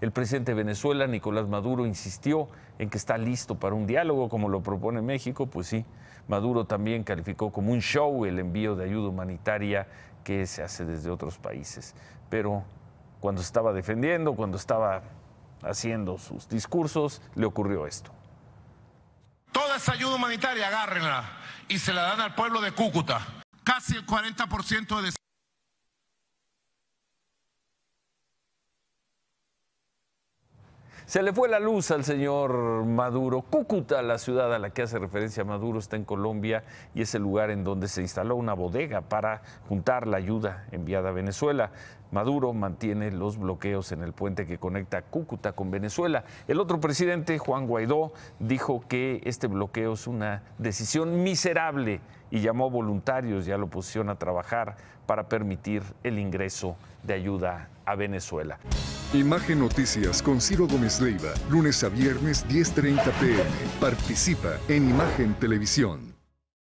El presidente de Venezuela, Nicolás Maduro, insistió en que está listo para un diálogo como lo propone México, pues sí, Maduro también calificó como un show el envío de ayuda humanitaria que se hace desde otros países. Pero cuando estaba defendiendo, cuando estaba haciendo sus discursos, le ocurrió esto. Toda esa ayuda humanitaria agárrenla y se la dan al pueblo de Cúcuta. Casi el 40% de Se le fue la luz al señor Maduro. Cúcuta, la ciudad a la que hace referencia Maduro, está en Colombia y es el lugar en donde se instaló una bodega para juntar la ayuda enviada a Venezuela. Maduro mantiene los bloqueos en el puente que conecta Cúcuta con Venezuela. El otro presidente, Juan Guaidó, dijo que este bloqueo es una decisión miserable y llamó voluntarios y a la oposición a trabajar para permitir el ingreso de ayuda a Venezuela. Imagen Noticias con Ciro Gómez Leiva, lunes a viernes 10.30 pm. Participa en Imagen Televisión.